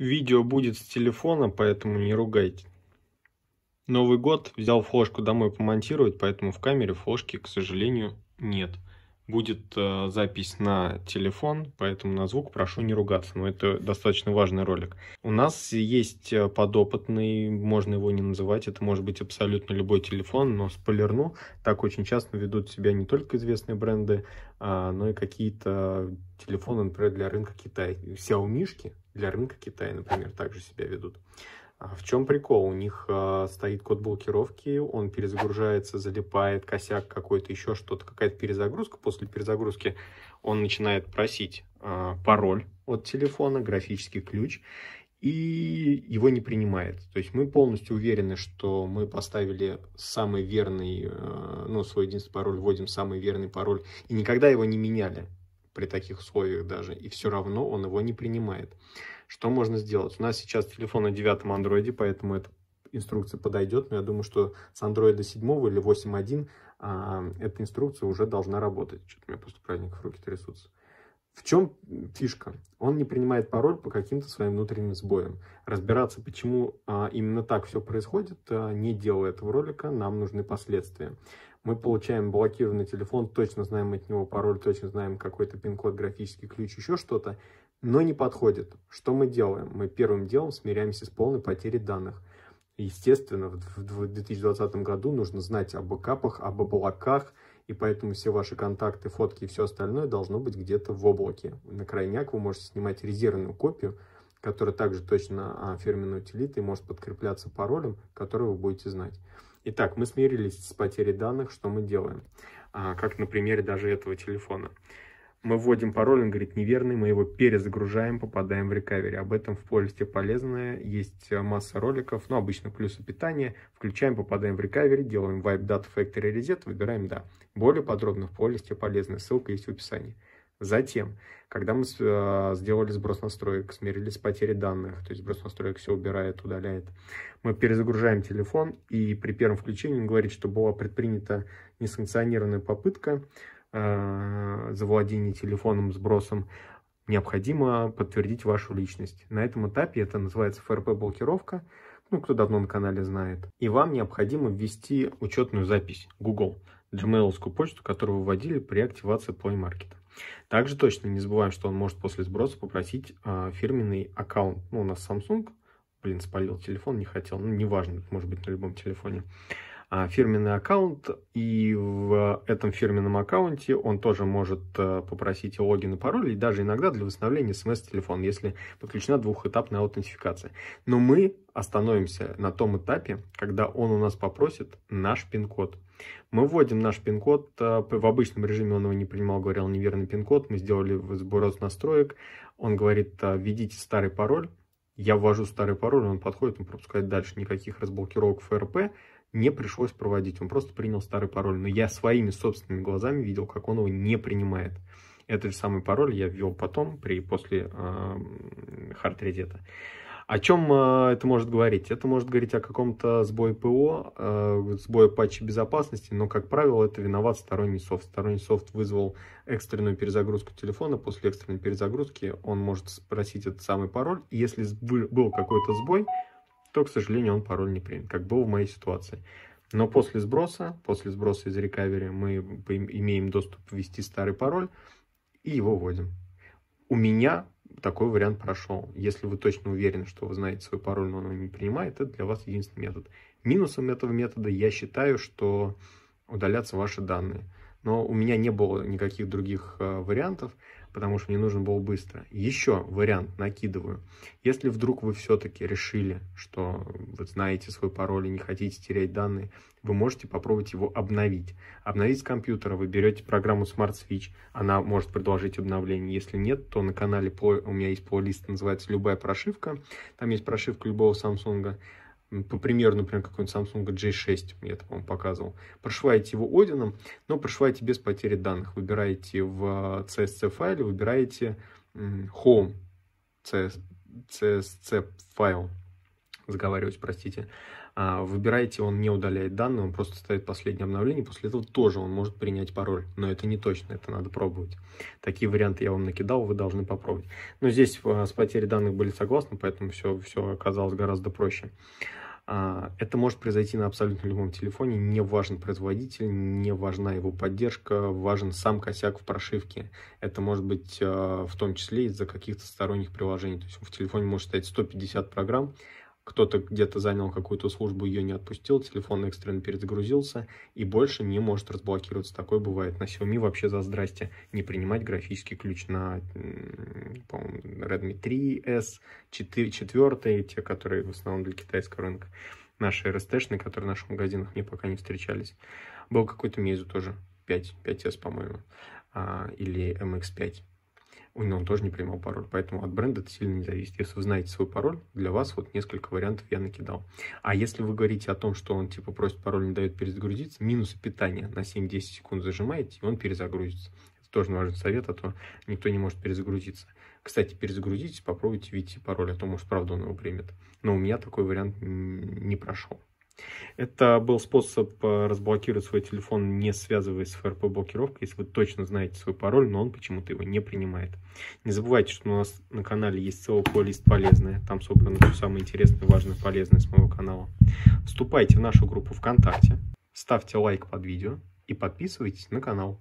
Видео будет с телефона, поэтому не ругайте. Новый год взял флешку домой помонтировать, поэтому в камере флешки, к сожалению, нет. Будет э, запись на телефон, поэтому на звук прошу не ругаться, но это достаточно важный ролик. У нас есть э, подопытный, можно его не называть, это может быть абсолютно любой телефон, но спойлерну, так очень часто ведут себя не только известные бренды, а, но и какие-то телефоны, например, для рынка Китая. Xiaomi для рынка Китая, например, также себя ведут. А в чем прикол? У них э, стоит код блокировки, он перезагружается, залипает, косяк какой-то, еще что-то, какая-то перезагрузка. После перезагрузки он начинает просить э, пароль от телефона, графический ключ, и его не принимает. То есть мы полностью уверены, что мы поставили самый верный, э, ну, свой единственный пароль, вводим самый верный пароль, и никогда его не меняли при таких условиях даже, и все равно он его не принимает. Что можно сделать? У нас сейчас телефон на девятом андроиде, поэтому эта инструкция подойдет, но я думаю, что с андроида 7 или 8.1 а, эта инструкция уже должна работать. Что-то у меня после праздников руки трясутся. В чем фишка? Он не принимает пароль по каким-то своим внутренним сбоям. Разбираться, почему а, именно так все происходит, а, не делая этого ролика, нам нужны последствия мы получаем блокированный телефон, точно знаем от него пароль, точно знаем какой-то пин-код, графический ключ, еще что-то, но не подходит. Что мы делаем? Мы первым делом смиряемся с полной потерей данных. Естественно, в 2020 году нужно знать об бэкапах, об облаках, и поэтому все ваши контакты, фотки и все остальное должно быть где-то в облаке. На крайняк вы можете снимать резервную копию, который также точно а, фирменной утилитой может подкрепляться паролем, который вы будете знать. Итак, мы смирились с потерей данных, что мы делаем, а, как на примере даже этого телефона. Мы вводим пароль, он говорит неверный, мы его перезагружаем, попадаем в рекавери. Об этом в полисте полезное, есть э, масса роликов, но ну, обычно плюсы питания. Включаем, попадаем в рекавери, делаем Wipe Data Factory Reset, выбираем «Да». Более подробно в полисте полезное, ссылка есть в описании. Затем, когда мы э, сделали сброс настроек, смирились с потерей данных, то есть сброс настроек все убирает, удаляет, мы перезагружаем телефон, и при первом включении он говорит, что была предпринята несанкционированная попытка э, завладения телефоном, сбросом, необходимо подтвердить вашу личность. На этом этапе это называется ФРП-блокировка, ну, кто давно на канале знает. И вам необходимо ввести учетную запись Google – gmail почту, которую вы вводили при активации Play Market. Также точно не забываем, что он может после сброса попросить э, фирменный аккаунт. Ну, у нас Samsung, блин, спалил телефон, не хотел, ну, неважно, может быть, на любом телефоне. А, фирменный аккаунт, и в этом фирменном аккаунте он тоже может э, попросить логин и пароль, и даже иногда для восстановления смс телефона, если подключена двухэтапная аутентификация. Но мы остановимся на том этапе, когда он у нас попросит наш пин-код. Мы вводим наш пин-код, э, в обычном режиме он его не принимал, говорил неверный пин-код, мы сделали сброс настроек, он говорит, э, введите старый пароль, я ввожу старый пароль, он подходит, он пропускает дальше, никаких разблокировок ФРП, не пришлось проводить. Он просто принял старый пароль. Но я своими собственными глазами видел, как он его не принимает. Этот же самый пароль я ввел потом, при, после э, эм, хард-резета. О чем э, это может говорить? Это может говорить о каком-то сбое ПО, э, сбое патча безопасности, но, как правило, это виноват сторонний софт. Сторонний софт вызвал экстренную перезагрузку телефона. После экстренной перезагрузки он может спросить этот самый пароль. И если был какой-то сбой, то, к сожалению, он пароль не примет, как было в моей ситуации. Но после сброса, после сброса из рекавери мы имеем доступ ввести старый пароль и его вводим. У меня такой вариант прошел. Если вы точно уверены, что вы знаете свой пароль, но он его не принимает, это для вас единственный метод. Минусом этого метода я считаю, что удалятся ваши данные. Но у меня не было никаких других э, вариантов потому что мне нужно было быстро. Еще вариант накидываю. Если вдруг вы все-таки решили, что вы знаете свой пароль и не хотите терять данные, вы можете попробовать его обновить. Обновить с компьютера вы берете программу Smart Switch, она может предложить обновление. Если нет, то на канале у меня есть плейлист, называется «Любая прошивка». Там есть прошивка любого Самсунга по примеру, например, какой-нибудь Samsung J6, я это, по-моему, показывал. Прошиваете его Odin, но прошиваете без потери данных. Выбираете в CSC э, файле, выбираете Home CS, CSC файл. Заговариваюсь, простите. А, выбираете, он не удаляет данные, он просто ставит последнее обновление. После этого тоже он может принять пароль, но это не точно, это надо пробовать. Такие варианты я вам накидал, вы должны попробовать. Но здесь э, с потерей данных были согласны, поэтому все, все оказалось гораздо проще. А, это может произойти на абсолютно любом телефоне, не важен производитель, не важна его поддержка, важен сам косяк в прошивке. Это может быть а, в том числе из-за каких-то сторонних приложений. То есть в телефоне может стоять 150 программ, кто-то где-то занял какую-то службу, ее не отпустил, телефон экстренно перезагрузился и больше не может разблокироваться. Такое бывает. На Xiaomi вообще за здрасте не принимать графический ключ на, Redmi 3S, 4, 4, те, которые в основном для китайского рынка. Наши RST-шные, которые в наших магазинах мне пока не встречались. Был какой-то Meizu тоже, 5, 5S, по-моему, а, или MX5. Эм он, он тоже не принимал пароль. Поэтому от бренда это сильно не зависит. Если вы знаете свой пароль, для вас вот несколько вариантов я накидал. А если вы говорите о том, что он типа просит пароль, не дает перезагрузиться, минус питания на 7-10 секунд зажимаете, и он перезагрузится. Это тоже важный совет, а то никто не может перезагрузиться. Кстати, перезагрузитесь, попробуйте ввести пароль, а то, может, правда он его примет. Но у меня такой вариант не прошел. Это был способ э, разблокировать свой телефон, не связываясь с ФРП-блокировкой, если вы точно знаете свой пароль, но он почему-то его не принимает. Не забывайте, что у нас на канале есть целый плейлист полезное. Там собрано все самое интересное, важное, полезное с моего канала. Вступайте в нашу группу ВКонтакте, ставьте лайк под видео и подписывайтесь на канал.